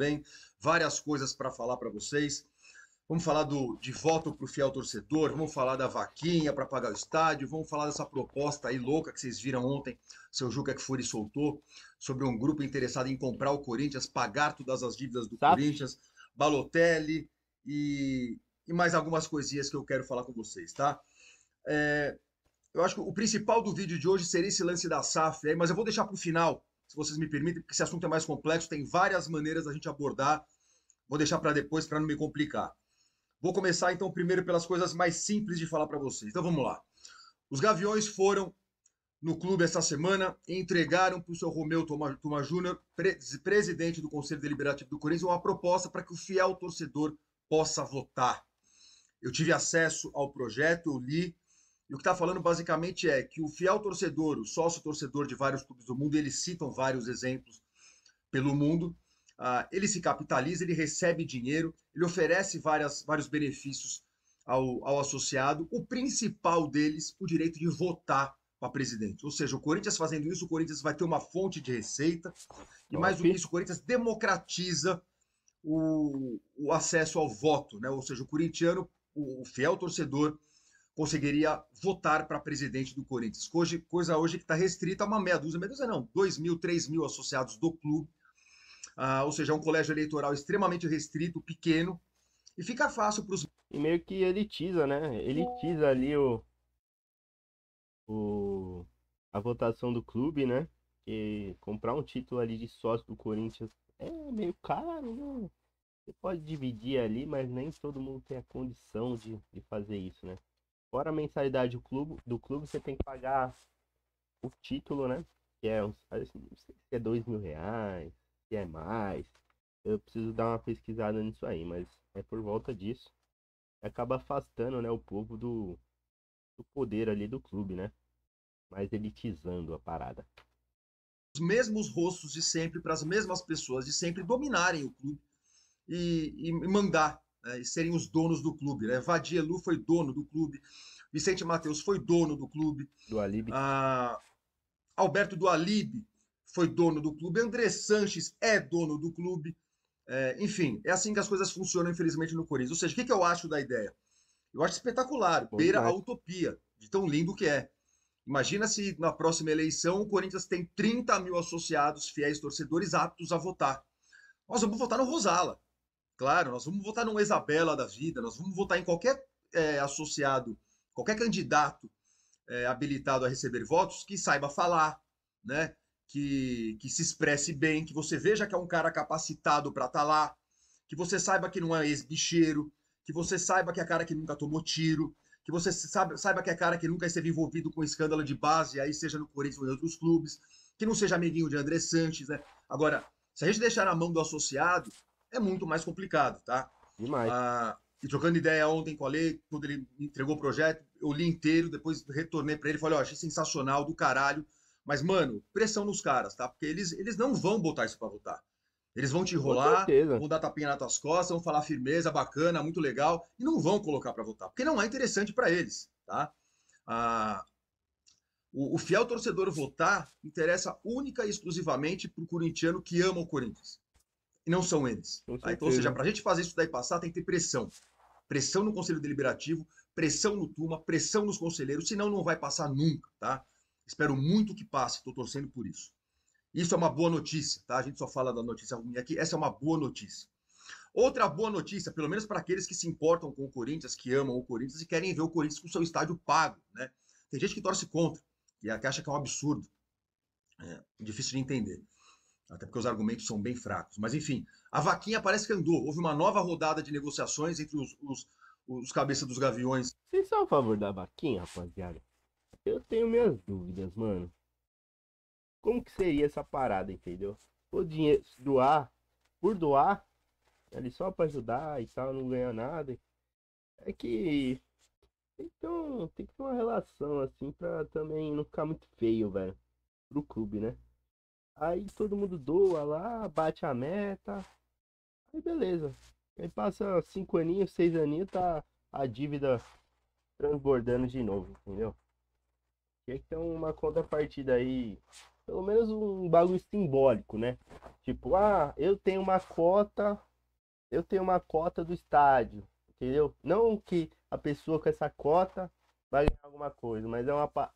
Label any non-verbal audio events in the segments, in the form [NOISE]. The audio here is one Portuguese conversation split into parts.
bem, várias coisas para falar para vocês. Vamos falar do, de voto para o fiel torcedor, vamos falar da vaquinha para pagar o estádio, vamos falar dessa proposta aí louca que vocês viram ontem, seu Juca é que Furi soltou, sobre um grupo interessado em comprar o Corinthians, pagar todas as dívidas do tá. Corinthians, Balotelli e, e, mais algumas coisinhas que eu quero falar com vocês, tá? É, eu acho que o principal do vídeo de hoje seria esse lance da SAF aí, mas eu vou deixar para o final, se vocês me permitem, porque esse assunto é mais complexo, tem várias maneiras da gente abordar. Vou deixar para depois para não me complicar. Vou começar então primeiro pelas coisas mais simples de falar para vocês. Então vamos lá. Os Gaviões foram no clube essa semana e entregaram para o seu Romeu Toma Júnior, pre presidente do Conselho Deliberativo do Corinthians, uma proposta para que o fiel torcedor possa votar. Eu tive acesso ao projeto, eu li, e o que está falando basicamente é que o fiel torcedor, o sócio torcedor de vários clubes do mundo, eles citam vários exemplos pelo mundo, uh, ele se capitaliza, ele recebe dinheiro, ele oferece várias, vários benefícios ao, ao associado, o principal deles, o direito de votar para presidente. Ou seja, o Corinthians fazendo isso, o Corinthians vai ter uma fonte de receita, e mais do que isso, o Corinthians democratiza o, o acesso ao voto, né? ou seja, o corintiano, o, o fiel torcedor, conseguiria votar para presidente do Corinthians. Hoje, coisa hoje que está restrita a uma meia dúzia, meia dúzia não, 2 mil, 3 mil associados do clube, ah, ou seja, é um colégio eleitoral extremamente restrito, pequeno, e fica fácil para os... E meio que elitiza, né? Elitiza ali o, o, a votação do clube, né? Que comprar um título ali de sócio do Corinthians é meio caro, né? Você pode dividir ali, mas nem todo mundo tem a condição de, de fazer isso, né? Fora a mensalidade do clube, do clube, você tem que pagar o título, né? Que é, não sei se é dois mil reais, se é mais. Eu preciso dar uma pesquisada nisso aí, mas é por volta disso. Acaba afastando, né, o povo do, do poder ali do clube, né? Mais elitizando a parada. Os mesmos rostos de sempre, para as mesmas pessoas de sempre dominarem o clube e, e mandar né, serem os donos do clube. Né? Vadielu foi dono do clube, Vicente Matheus foi dono do clube. Do Ah, Alberto do Alibi foi dono do clube, André Sanches é dono do clube. É, enfim, é assim que as coisas funcionam, infelizmente, no Corinthians. Ou seja, o que, que eu acho da ideia? Eu acho espetacular, Bom, beira é. a utopia, de tão lindo que é. Imagina se na próxima eleição o Corinthians tem 30 mil associados, fiéis torcedores aptos a votar. Nós vamos votar no Rosala. Claro, nós vamos votar num Isabela da vida, nós vamos votar em qualquer é, associado, qualquer candidato é, habilitado a receber votos que saiba falar, né? Que, que se expresse bem, que você veja que é um cara capacitado para estar tá lá, que você saiba que não é ex-bicheiro, que você saiba que é cara que nunca tomou tiro, que você saiba, saiba que é cara que nunca esteve envolvido com escândalo de base, aí seja no Corinthians ou em outros clubes, que não seja amiguinho de André Sanches, né? Agora, se a gente deixar na mão do associado, é muito mais complicado, tá? Demais. Ah, e trocando ideia ontem com o Ale, quando ele entregou o projeto, eu li inteiro, depois retornei para ele e falei, ó, achei sensacional, do caralho. Mas, mano, pressão nos caras, tá? Porque eles, eles não vão botar isso para votar. Eles vão te enrolar, vão dar tapinha nas tuas costas, vão falar firmeza, bacana, muito legal, e não vão colocar para votar, porque não é interessante para eles, tá? Ah, o, o, fiel torcedor votar interessa única e exclusivamente pro corintiano que ama o Corinthians e não são eles. Tá? Então, ou seja, para a gente fazer isso daí passar, tem que ter pressão. Pressão no Conselho Deliberativo, pressão no Tuma, pressão nos conselheiros, senão não vai passar nunca, tá? Espero muito que passe, estou torcendo por isso. Isso é uma boa notícia, tá? A gente só fala da notícia ruim aqui, essa é uma boa notícia. Outra boa notícia, pelo menos para aqueles que se importam com o Corinthians, que amam o Corinthians e querem ver o Corinthians com seu estádio pago, né? Tem gente que torce contra, e acha que é um absurdo. É, difícil de entender até porque os argumentos são bem fracos. Mas, enfim, a vaquinha parece que andou. Houve uma nova rodada de negociações entre os, os, os cabeças dos gaviões. Vocês são a favor da vaquinha, rapaziada? Eu tenho minhas dúvidas, mano. Como que seria essa parada, entendeu? O dinheiro doar, por doar, ali só pra ajudar e tal, não ganhar nada. É que. Então, tem que ter uma relação assim pra também não ficar muito feio, velho. Pro clube, né? Aí todo mundo doa lá, bate a meta. Aí beleza. Aí passa cinco aninhos, seis aninhos, tá a dívida transbordando de novo, entendeu? Tinha que ter é é uma contrapartida aí, pelo menos um bagulho simbólico, né? Tipo, ah, eu tenho uma cota, eu tenho uma cota do estádio, entendeu? Não que a pessoa com essa cota vai ganhar alguma coisa, mas é uma pode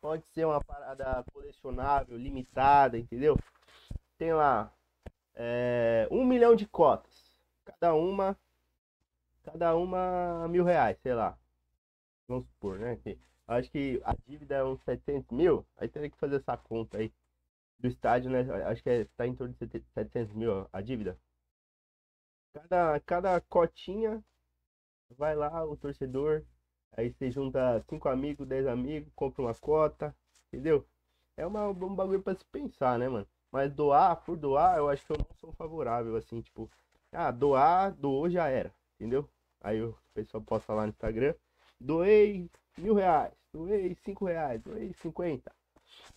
pode ser uma parada colecionável, limitada, entendeu? Tem lá é, um milhão de cotas. Cada uma. Cada uma mil reais, sei lá. Vamos supor, né? Que, acho que a dívida é uns 700 mil. Aí teria que fazer essa conta aí. Do estádio, né? Acho que é, tá em torno de 700 mil a dívida. Cada, cada cotinha vai lá, o torcedor Aí você junta cinco amigos, dez amigos, compra uma cota, entendeu? É uma, um bagulho pra se pensar, né, mano? Mas doar, por doar, eu acho que eu não sou favorável, assim, tipo, ah, doar, doou, já era, entendeu? Aí o pessoal posta lá no Instagram, doei mil reais, doei cinco reais, doei cinquenta.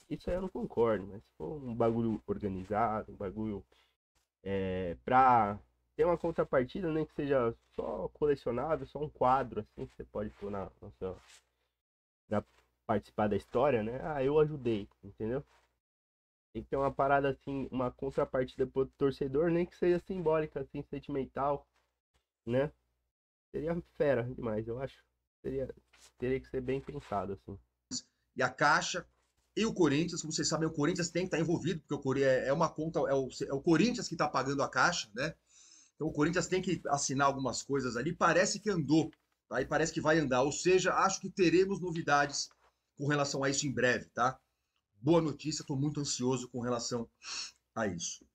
Isso aí eu não concordo, mas se for um bagulho organizado, um bagulho é, pra tem uma contrapartida, nem né, que seja só colecionável, só um quadro, assim, que você pode pôr na, na sua. Pra participar da história, né? Ah, eu ajudei, entendeu? Tem que ter uma parada assim, uma contrapartida pro torcedor, nem que seja simbólica, assim, sentimental, né? Seria fera demais, eu acho. Seria, teria que ser bem pensado, assim. E a Caixa e o Corinthians, como vocês sabem, o Corinthians tem que estar tá envolvido, porque o Corinthians é, é uma conta, é o, é o Corinthians que está pagando a Caixa, né? Então o Corinthians tem que assinar algumas coisas ali. Parece que andou, tá? E parece que vai andar. Ou seja, acho que teremos novidades com relação a isso em breve, tá? Boa notícia, estou muito ansioso com relação a isso.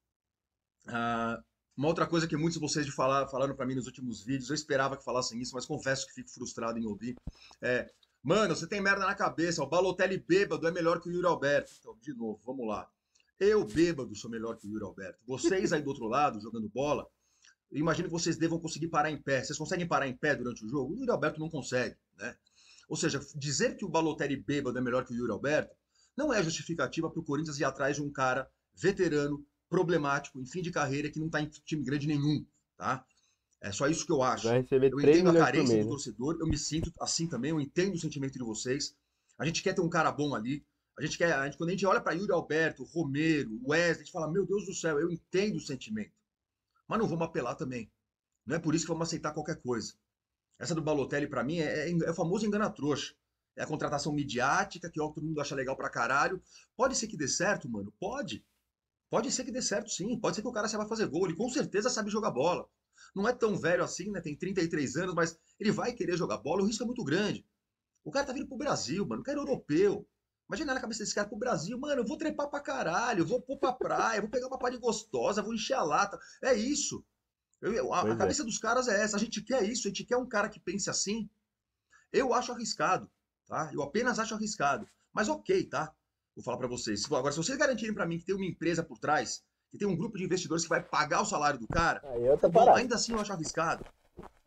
Uh, uma outra coisa que muitos de vocês de falar, falaram para mim nos últimos vídeos, eu esperava que falassem isso, mas confesso que fico frustrado em ouvir. É, Mano, você tem merda na cabeça. O Balotelli bêbado é melhor que o Yuri Alberto. Então, de novo, vamos lá. Eu bêbado sou melhor que o Yuri Alberto. Vocês aí do outro lado, jogando bola, imagino que vocês devam conseguir parar em pé. Vocês conseguem parar em pé durante o jogo? O Yuri Alberto não consegue, né? Ou seja, dizer que o Balotelli bêbado é melhor que o Yuri Alberto não é justificativa para o Corinthians ir atrás de um cara veterano, problemático, em fim de carreira, que não está em time grande nenhum, tá? É só isso que eu acho. eu entendo a carência do torcedor, eu me sinto assim também, eu entendo o sentimento de vocês. A gente quer ter um cara bom ali. A gente quer, a gente, quando a gente olha para Yuri Alberto, Romero, Wesley, a gente fala: "Meu Deus do céu, eu entendo o sentimento" mas não vamos apelar também. Não é por isso que vamos aceitar qualquer coisa. Essa do Balotelli, para mim, é, é, é, o famoso engana-trouxa. É a contratação midiática, que ó, todo mundo acha legal pra caralho. Pode ser que dê certo, mano? Pode. Pode ser que dê certo, sim. Pode ser que o cara saiba fazer gol. Ele com certeza sabe jogar bola. Não é tão velho assim, né? Tem 33 anos, mas ele vai querer jogar bola. O risco é muito grande. O cara tá vindo pro Brasil, mano. O cara é europeu. Imagina na cabeça desse cara pro Brasil, mano, eu vou trepar pra caralho, vou pôr pra praia, vou pegar uma parede gostosa, vou encher a lata. É isso. Eu, a, a é. cabeça é. dos caras é essa. A gente quer isso, a gente quer um cara que pense assim. Eu acho arriscado, tá? Eu apenas acho arriscado. Mas ok, tá? Vou falar para vocês. Agora, se vocês garantirem para mim que tem uma empresa por trás, que tem um grupo de investidores que vai pagar o salário do cara, bom, é então, ainda assim eu acho arriscado.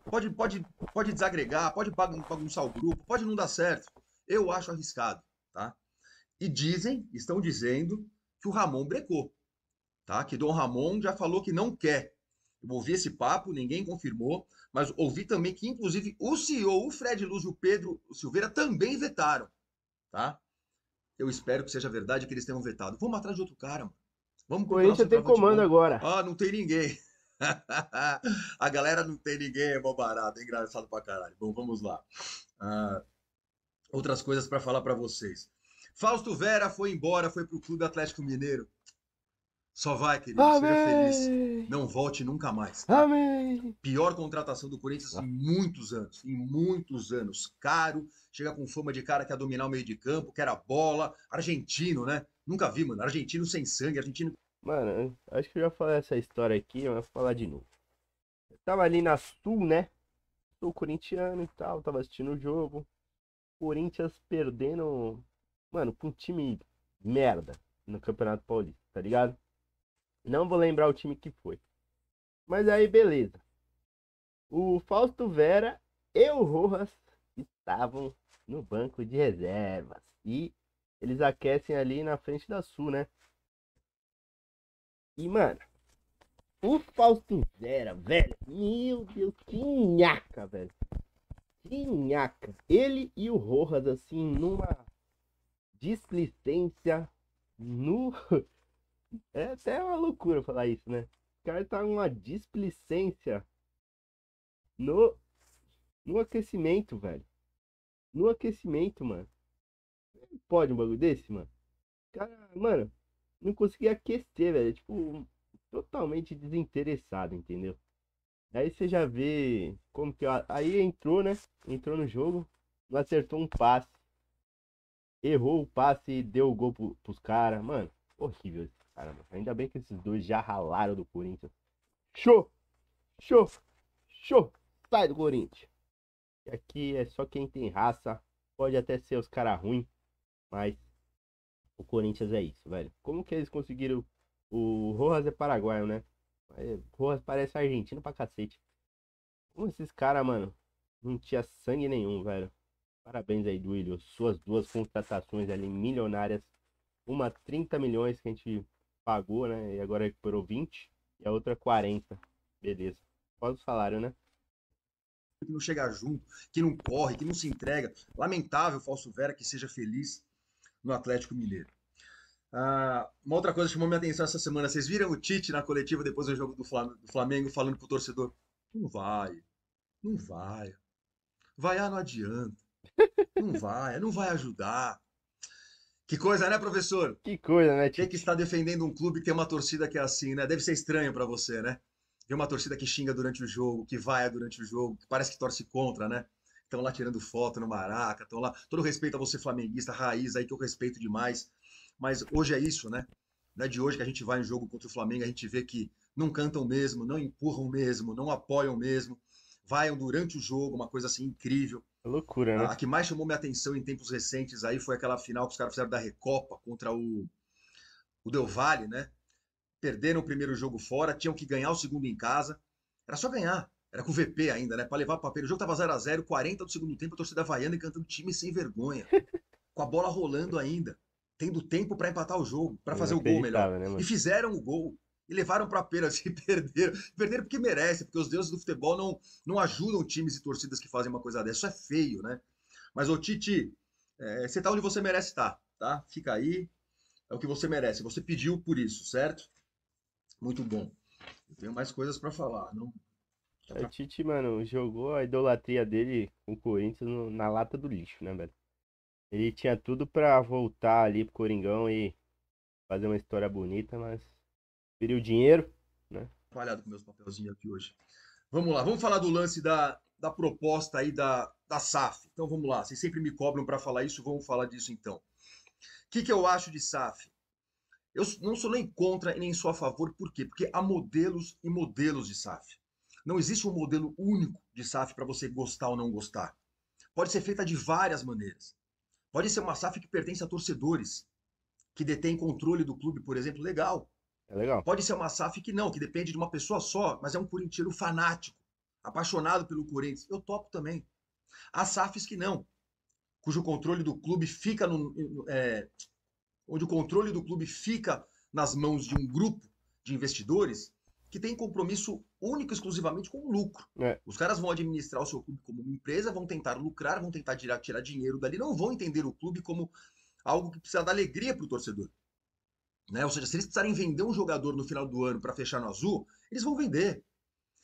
Pode, pode, pode desagregar, pode bagunçar o grupo, pode não dar certo. Eu acho arriscado, tá? E dizem, estão dizendo, que o Ramon brecou, tá? Que Dom Ramon já falou que não quer. Eu ouvi esse papo, ninguém confirmou, mas ouvi também que, inclusive, o CEO, o Fred Luz e o Pedro Silveira também vetaram, tá? Eu espero que seja verdade que eles tenham vetado. Vamos atrás de outro cara, mano. Vamos Corinthians tem comando agora. Ah, não tem ninguém. [LAUGHS] a galera não tem ninguém, é mó barato, é engraçado pra caralho. Bom, vamos lá. Uh, outras coisas para falar para vocês. Fausto Vera foi embora, foi pro Clube Atlético Mineiro. Só vai, querido. Amém. Seja feliz. Não volte nunca mais. Tá? Amém. Pior contratação do Corinthians em muitos anos. Em muitos anos. Caro. Chega com fama de cara que ia é dominar o meio de campo, que era bola. Argentino, né? Nunca vi, mano. Argentino sem sangue. Argentino. Mano, acho que eu já falei essa história aqui, mas vou falar de novo. Eu tava ali na Sul, né? Sou corintiano e tal. Tava assistindo o jogo. Corinthians perdendo mano, com um time merda no Campeonato Paulista, tá ligado? Não vou lembrar o time que foi. Mas aí, beleza. O Fausto Vera e o Rojas estavam no banco de reservas. E eles aquecem ali na frente da Sul, né? E, mano, o Fausto Vera, velho. Meu Deus, que nhaca, velho. Que nhaca. Ele e o Rojas, assim, numa displicência no. [LAUGHS] É até uma loucura falar isso, né? O cara tá uma displicência no, no aquecimento, velho. No aquecimento, mano. Pode um bagulho desse, mano? Cara, mano, não consegui aquecer, velho. É, tipo, totalmente desinteressado, entendeu? Aí você já vê como que. Aí entrou, né? Entrou no jogo, não acertou um passe. Errou o passe e deu o gol pro, pros caras. Mano, horrível esse cara, mano. Ainda bem que esses dois já ralaram do Corinthians. Show! Show! Show! Sai do Corinthians! Aqui é só quem tem raça. Pode até ser os caras ruins, mas o Corinthians é isso, velho. Como que eles conseguiram. O Rojas é paraguaio, né? Rojas parece argentino pra cacete. Como esses caras, mano, não tinha sangue nenhum, velho. Parabéns aí, Duílio. Suas duas contratações ali milionárias. Uma 30 milhões que a gente pagou, né? E agora recuperou 20. E a outra 40. Beleza. Qual o salário, né? Que não chega junto, que não corre, que não se entrega. Lamentável, Falso Vera, que seja feliz no Atlético Mineiro. Ah, uma outra coisa que chamou minha atenção essa semana. Vocês viram o Tite na coletiva depois do jogo do Flamengo falando pro torcedor: não vai, não vai. Vaiar ah, não adianta. Não vai, não vai ajudar. Que coisa, né, professor? Que coisa, né? Quem que está defendendo um clube que tem uma torcida que é assim, né? Deve ser estranho para você, né? Ver uma torcida que xinga durante o jogo, que vai durante o jogo, que parece que torce contra, né? Estão lá tirando foto no Maraca, estão lá. Todo respeito a você, flamenguista, raiz aí que eu respeito demais. Mas hoje é isso, né? Não é de hoje que a gente vai em jogo contra o Flamengo, a gente vê que não cantam mesmo, não empurram mesmo, não apoiam mesmo vaiam durante o jogo, uma coisa assim incrível. É loucura, né? A, a que mais chamou minha atenção em tempos recentes aí foi aquela final que os caras fizeram da Recopa contra o, o Del Valle, né? Perderam o primeiro jogo fora, tinham que ganhar o segundo em casa. Era só ganhar. Era com o VP ainda, né? Para levar o papel. O jogo tava 0 a 0 40 do segundo tempo, a torcida e cantando time sem vergonha. [LAUGHS] com a bola rolando ainda, tendo tempo para empatar o jogo, para fazer o gol melhor. Né, e fizeram o gol e levaram para pênalti [LAUGHS] assim, e perderam. Perderam porque merece, porque os deuses do futebol não, não ajudam times e torcidas que fazem uma coisa dessa. Isso é feio, né? Mas, ô Tite, é, você tá onde você merece estar, tá, tá? Fica aí, é o que você merece. Você pediu por isso, certo? Muito bom. Eu tenho mais coisas para falar, não... O é, Tite, mano, jogou a idolatria dele com o Corinthians no, na lata do lixo, né, velho? Ele tinha tudo para voltar ali pro Coringão e fazer uma história bonita, mas transferir o dinheiro. Né? Falhado com meus papelzinhos aqui hoje. Vamos lá, vamos falar do lance da, da proposta aí da, da SAF. Então vamos lá, vocês sempre me cobram para falar isso, vamos falar disso então. O que, que eu acho de SAF? Eu não sou nem contra e nem sou a favor, por quê? Porque há modelos e modelos de SAF. Não existe um modelo único de SAF para você gostar ou não gostar. Pode ser feita de várias maneiras. Pode ser uma SAF que pertence a torcedores, que detém controle do clube, por exemplo, legal. É legal. Pode ser uma SAF que não, que depende de uma pessoa só, mas é um corintiano fanático, apaixonado pelo Corinthians. Eu topo também. Há SAFs que não, cujo controle do clube fica no, é, onde o controle do clube fica nas mãos de um grupo de investidores que tem compromisso único e exclusivamente com o lucro. É. Os caras vão administrar o seu clube como uma empresa, vão tentar lucrar, vão tentar tirar, tirar dinheiro dali, não vão entender o clube como algo que precisa dar alegria para o torcedor. Né? Ou seja, se eles precisarem vender um jogador no final do ano para fechar no azul, eles vão vender.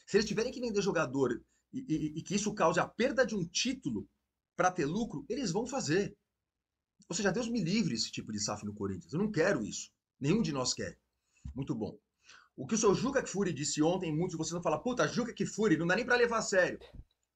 Se eles tiverem que vender jogador e, e, e que isso cause a perda de um título para ter lucro, eles vão fazer. Ou seja, Deus me livre esse tipo de SAF no Corinthians. Eu não quero isso. Nenhum de nós quer. Muito bom. O que o seu Juca Kfouri disse ontem, muitos de vocês vão falar, puta, Juca Kfouri, não dá nem para levar a sério.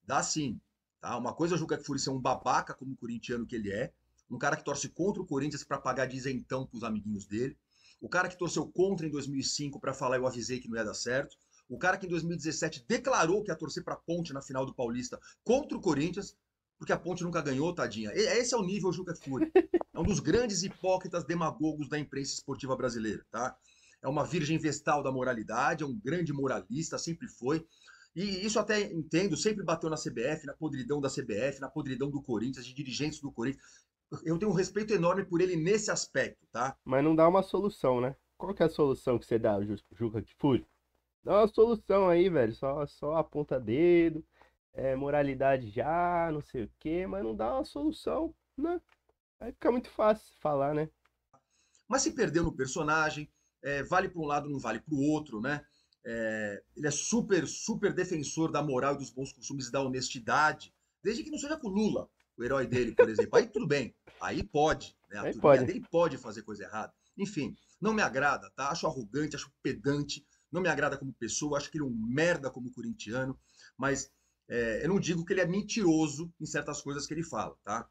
Dá sim. Tá? Uma coisa é o Juca Kfouri ser um babaca como corintiano que ele é, um cara que torce contra o Corinthians para pagar de isentão os amiguinhos dele o cara que torceu contra em 2005 para falar eu avisei que não ia dar certo, o cara que em 2017 declarou que ia torcer para a Ponte na final do Paulista contra o Corinthians, porque a Ponte nunca ganhou, tadinha. É, esse é o nível Juca Fury. É um dos grandes hipócritas demagogos da imprensa esportiva brasileira, tá? É uma virgem vestal da moralidade, é um grande moralista, sempre foi. E isso até entendo, sempre bateu na CBF, na podridão da CBF, na podridão do Corinthians, de dirigentes do Corinthians eu tenho um respeito enorme por ele nesse aspecto, tá? Mas não dá uma solução, né? Qual que é a solução que você dá, Juca de fúria! Dá uma solução aí, velho. Só, só aponta dedo, é, moralidade já, não sei o quê, mas não dá uma solução, né? Aí fica muito fácil falar, né? Mas se perdeu no personagem, é, vale para um lado, não vale para o outro, né? É, ele é super, super defensor da moral e dos bons costumes e da honestidade, desde que não seja com Lula, o herói dele, por exemplo. Aí tudo bem, aí pode, né? A aí pode. dele pode fazer coisa errada. Enfim, não me agrada, tá? Acho arrogante, acho pedante, não me agrada como pessoa, acho que ele é um merda como corintiano, mas é, eu não digo que ele é mentiroso em certas coisas que ele fala, tá?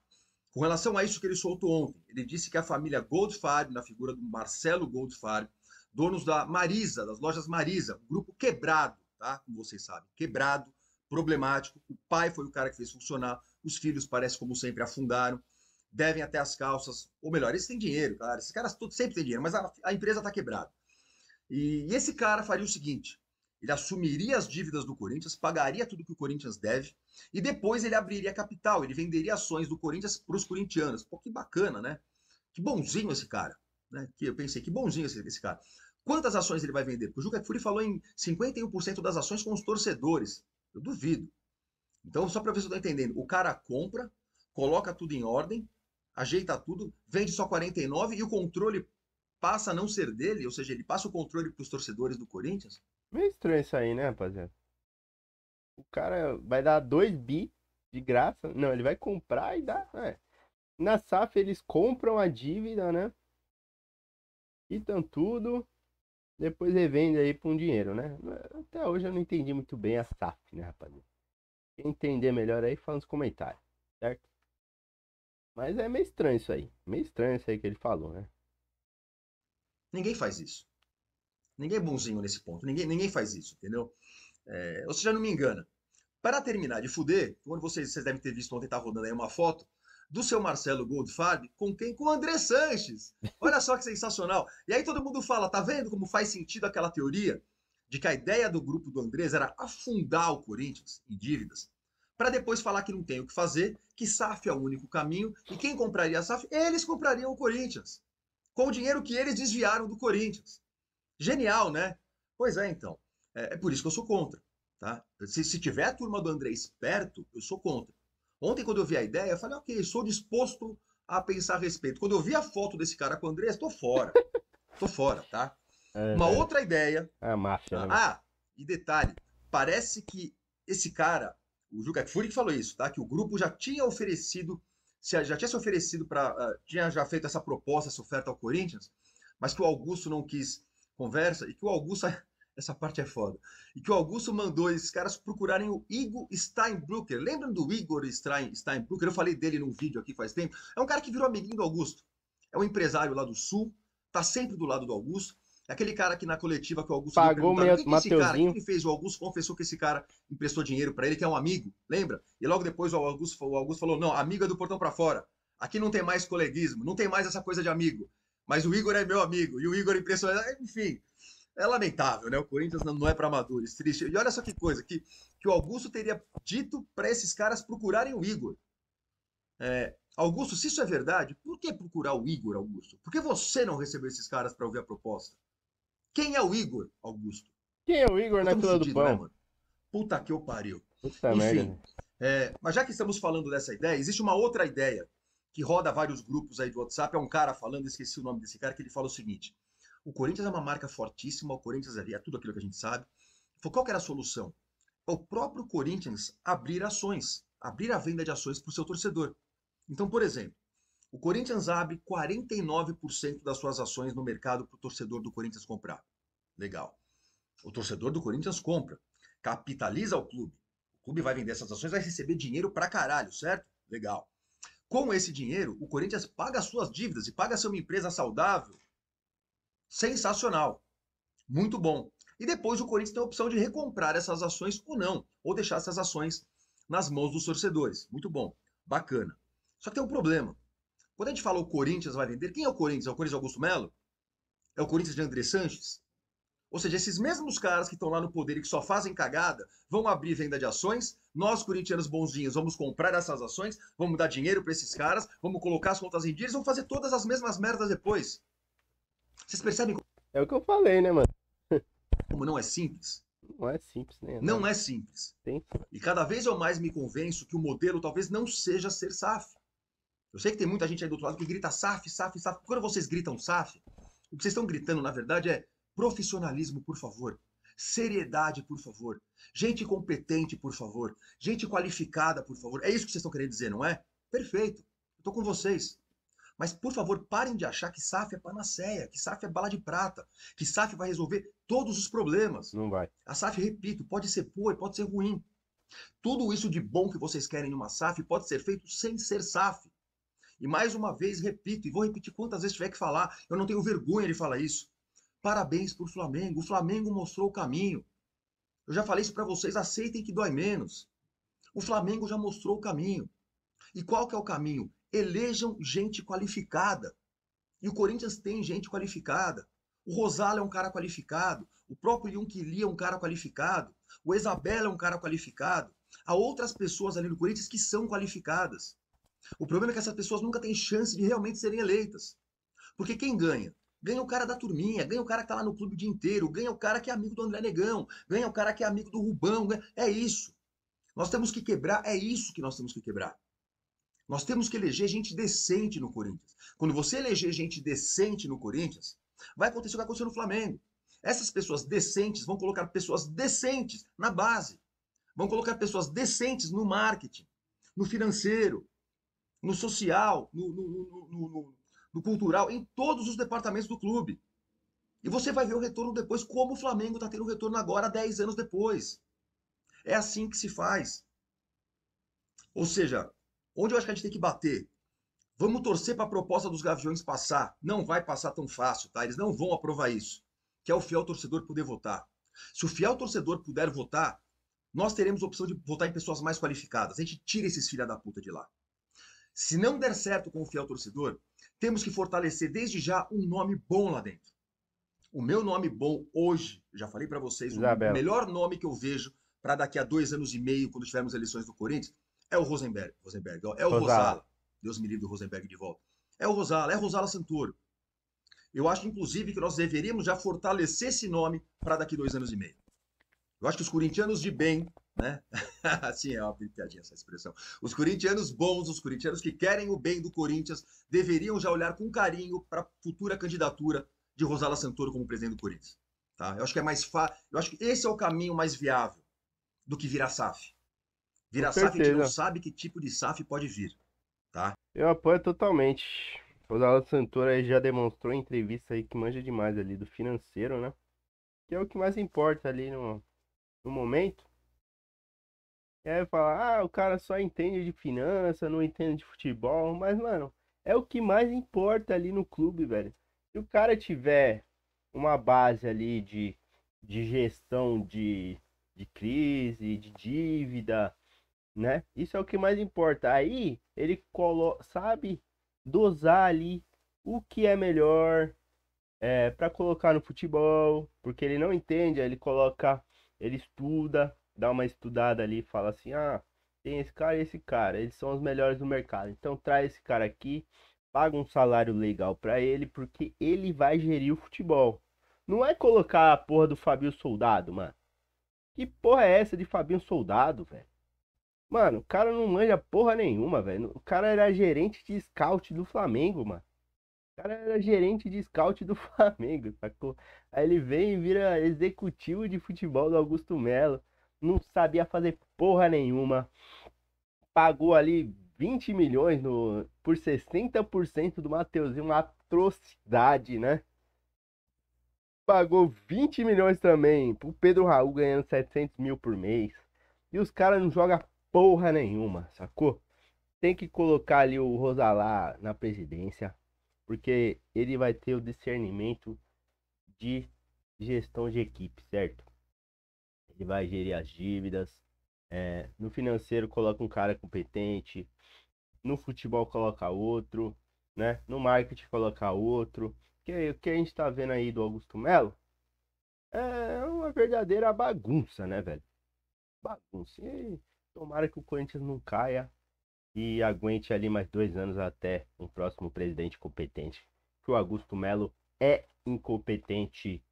Com relação a isso que ele soltou ontem, ele disse que a família Goldfarb, na figura do Marcelo Goldfarb, donos da Marisa, das lojas Marisa, um grupo quebrado, tá? Como vocês sabem, quebrado, problemático. O pai foi o cara que fez funcionar. Os filhos parece, como sempre, afundaram, devem até as calças, ou melhor, eles têm dinheiro, claro. Esses caras tudo sempre têm dinheiro, mas a, a empresa está quebrada. E, e esse cara faria o seguinte: ele assumiria as dívidas do Corinthians, pagaria tudo que o Corinthians deve, e depois ele abriria capital, ele venderia ações do Corinthians para os corintianos. Pô, que bacana, né? Que bonzinho esse cara. Né? Que eu pensei, que bonzinho esse, esse cara. Quantas ações ele vai vender? Porque o Juca Furi falou em 51% das ações com os torcedores. Eu duvido. Então, só para ver se eu tô entendendo, o cara compra, coloca tudo em ordem, ajeita tudo, vende só 49 e o controle passa a não ser dele, ou seja, ele passa o controle para os torcedores do Corinthians? Meio estranho isso aí, né, rapaziada? O cara vai dar 2 bi de graça. Não, ele vai comprar e dá. É. Na SAF eles compram a dívida, né? Quitam tudo. Depois revende aí por um dinheiro, né? Até hoje eu não entendi muito bem a SAF, né, rapaziada? Quem entender melhor aí, fala nos comentários, certo? Mas é meio estranho isso aí. Meio estranho isso aí que ele falou, né? Ninguém faz isso. Ninguém é bonzinho nesse ponto. Ninguém, ninguém faz isso, entendeu? É, ou seja, não me engana. Para terminar de fuder, quando vocês, vocês devem ter visto ontem, tá rodando aí uma foto do seu Marcelo Goldfarb com quem? Com o André Sanches. Olha só que sensacional. E aí todo mundo fala, tá vendo como faz sentido aquela teoria de que a ideia do grupo do Andrés era afundar o Corinthians em dívidas, para depois falar que não tem o que fazer, que SAF é o único caminho, e quem compraria a SAF? Eles comprariam o Corinthians, com o dinheiro que eles desviaram do Corinthians. Genial, né? Pois é, então. É, é por isso que eu sou contra. Tá? Se, se tiver a turma do Andrés perto, eu sou contra. Ontem, quando eu vi a ideia, eu falei, ok, sou disposto a pensar a respeito. Quando eu vi a foto desse cara com o Andrés, tô fora. [LAUGHS] tô fora, tá? É, uma é. outra ideia. É a máfia. Ah, né? ah, e detalhe, parece que esse cara, o Juca Fury que falou isso, tá? Que o grupo já tinha oferecido, já tinha se oferecido para, ah, tinha já feito essa proposta, essa oferta ao Corinthians, mas que o Augusto não quis conversa e que o Augusto [LAUGHS] essa parte é foda. E que o Augusto mandou esses caras procurarem o Igor Steinbrücker. Lembra do Igor Stein, Steinbrücker? Eu falei dele num vídeo aqui faz tempo. É um cara que virou amiguinho do Augusto. É um empresário lá do Sul, tá sempre do lado do Augusto. Aquele cara que na coletiva que o Augusto pagou quem É esse cara? Quem fez? O Augusto confessou que esse cara emprestou dinheiro para ele, que é um amigo, lembra? E logo depois o Augusto, o Augusto falou: não, amigo é do portão para fora. Aqui não tem mais coleguismo, não tem mais essa coisa de amigo. Mas o Igor é meu amigo, e o Igor emprestou Enfim, é lamentável, né? O Corinthians não é para amadores, triste. E olha só que coisa, que, que o Augusto teria dito para esses caras procurarem o Igor. É, Augusto, se isso é verdade, por que procurar o Igor, Augusto? Por que você não recebeu esses caras para ouvir a proposta? Quem é o Igor, Augusto? Quem é o Igor na fila do né, pão? Né, Puta que eu pariu. Puta Enfim, merda. É, mas já que estamos falando dessa ideia, existe uma outra ideia que roda vários grupos aí do WhatsApp. É um cara falando, esqueci o nome desse cara, que ele fala o seguinte: o Corinthians é uma marca fortíssima, o Corinthians é, é tudo aquilo que a gente sabe. Então, qual que era a solução? É o próprio Corinthians abrir ações, abrir a venda de ações para o seu torcedor. Então, por exemplo, o Corinthians abre 49% das suas ações no mercado para o torcedor do Corinthians comprar. Legal. O torcedor do Corinthians compra, capitaliza o clube. O clube vai vender essas ações, vai receber dinheiro para caralho, certo? Legal. Com esse dinheiro, o Corinthians paga as suas dívidas e paga ser uma empresa saudável. Sensacional. Muito bom. E depois o Corinthians tem a opção de recomprar essas ações ou não, ou deixar essas ações nas mãos dos torcedores. Muito bom. Bacana. Só que tem um problema. Quando a gente fala o Corinthians vai vender, quem é o Corinthians? É o Corinthians de Augusto Melo? É o Corinthians de André Sanches? Ou seja, esses mesmos caras que estão lá no poder e que só fazem cagada vão abrir venda de ações. Nós, corintianos bonzinhos, vamos comprar essas ações, vamos dar dinheiro para esses caras, vamos colocar as contas em dias e vão fazer todas as mesmas merdas depois. Vocês percebem? É o que eu falei, né, mano? como não é simples? Não é simples, né? Não é simples. E cada vez eu mais me convenço que o modelo talvez não seja ser SAF. Eu sei que tem muita gente aí do outro lado que grita SAF, SAF, SAF. Quando vocês gritam SAF, o que vocês estão gritando, na verdade, é profissionalismo, por favor. Seriedade, por favor. Gente competente, por favor. Gente qualificada, por favor. É isso que vocês estão querendo dizer, não é? Perfeito. Eu tô com vocês. Mas, por favor, parem de achar que SAF é panaceia, que SAF é bala de prata, que SAF vai resolver todos os problemas. Não vai. A SAF, repito, pode ser boa e pode ser ruim. Tudo isso de bom que vocês querem numa SAF pode ser feito sem ser SAF. E mais uma vez, repito, e vou repetir quantas vezes tiver que falar, eu não tenho vergonha de falar isso. Parabéns para o Flamengo. O Flamengo mostrou o caminho. Eu já falei isso para vocês, aceitem que dói menos. O Flamengo já mostrou o caminho. E qual que é o caminho? Elejam gente qualificada. E o Corinthians tem gente qualificada. O Rosal é um cara qualificado. O próprio Yunquili é um cara qualificado. O Isabela é um cara qualificado. Há outras pessoas ali no Corinthians que são qualificadas. O problema é que essas pessoas nunca têm chance de realmente serem eleitas. Porque quem ganha? Ganha o cara da turminha, ganha o cara que tá lá no clube o dia inteiro, ganha o cara que é amigo do André Negão, ganha o cara que é amigo do Rubão. Ganha... É isso. Nós temos que quebrar, é isso que nós temos que quebrar. Nós temos que eleger gente decente no Corinthians. Quando você eleger gente decente no Corinthians, vai acontecer o que aconteceu no Flamengo. Essas pessoas decentes vão colocar pessoas decentes na base. Vão colocar pessoas decentes no marketing, no financeiro, no social, no, no, no, no, cultural, em todos os departamentos do clube. E você vai ver o retorno depois, como o Flamengo está tendo retorno agora, 10 anos depois. É assim que se faz. Ou seja, onde eu acho que a gente tem que bater? Vamos torcer para a proposta dos Gaviões passar. Não vai passar tão fácil, tá? Eles não vão aprovar isso. Que é o fiel torcedor poder votar. Se o fiel torcedor puder votar, nós teremos a opção de votar em pessoas mais qualificadas. A gente tira esses filha da puta de lá. Se não der certo com o fiel torcedor, temos que fortalecer desde já um nome bom lá dentro. O meu nome bom hoje, já falei para vocês, Isabel. o melhor nome que eu vejo para daqui a dois anos e meio, quando tivermos eleições do Corinthians, é o Rosenberg. Rosenberg é o Rosala. Rosala. Deus me livre do Rosenberg de volta. É o Rosala, é Rosala Santoro. Eu acho, inclusive, que nós deveríamos já fortalecer esse nome para daqui dois anos e meio. Eu acho que os corintianos de bem né? [LAUGHS] assim é uma piadinha essa expressão. Os corintianos bons, os corintianos que querem o bem do Corinthians, deveriam já olhar com carinho para a futura candidatura de Rosala Santoro como presidente do Corinthians. Tá? Eu acho que é mais fácil. Eu acho que esse é o caminho mais viável do que virar SAF. Virar SAF a gente não sabe que tipo de SAF pode vir. Tá? Eu apoio totalmente. Rosala Santoro já demonstrou em entrevista aí que manja demais ali do financeiro, né? Que é o que mais importa ali no, no momento. É, e aí fala, ah, o cara só entende de finança, não entende de futebol. Mas, mano, é o que mais importa ali no clube, velho. Se o cara tiver uma base ali de, de gestão de, de crise, de dívida, né? Isso é o que mais importa. Aí ele colo sabe dosar ali o que é melhor é, para colocar no futebol, porque ele não entende, aí ele coloca, ele estuda, dá uma estudada ali, fala assim: ah, tem esse cara e esse cara, eles são os melhores do mercado. Então traz esse cara aqui, paga um salário legal para ele, porque ele vai gerir o futebol. Não é colocar a porra do Fabinho Soldado, mano. Que porra é essa de Fabinho Soldado, velho? Mano, o cara não manja porra nenhuma, velho. O cara era gerente de scout do Flamengo, mano. O cara era gerente de scout do [LAUGHS] Flamengo, sacou? Aí ele vem e vira executivo de futebol do Augusto Melo não sabia fazer porra nenhuma. Pagou ali 20 milhões no, por 60% do Mateuzinho, uma atrocidade, né? Pagou 20 milhões também pro Pedro Raul ganhando 700 mil por mês. E os caras não jogam porra nenhuma, sacou? Tem que colocar ali o Rosalá na presidência, porque ele vai ter o discernimento de gestão de equipe, certo? que vai gerir as dívidas. É, no financeiro coloca um cara competente. No futebol coloca outro, né? No marketing coloca outro. Que, o que a gente está vendo aí do Augusto Melo é uma verdadeira bagunça, né, velho? Bagunça. E tomara que o Corinthians não caia e aguente ali mais dois anos até um próximo presidente competente. Que o Augusto Melo é incompetente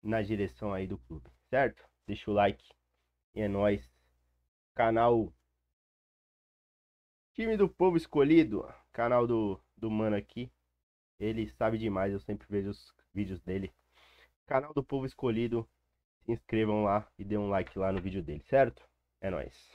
na direção aí do clube certo? Deixa o like e é nóis. Canal Time do Povo Escolhido, canal do, do mano aqui. Ele sabe demais, eu sempre vejo os vídeos dele. Canal do Povo Escolhido, se inscrevam lá e dê um like lá no vídeo dele, certo? É nóis.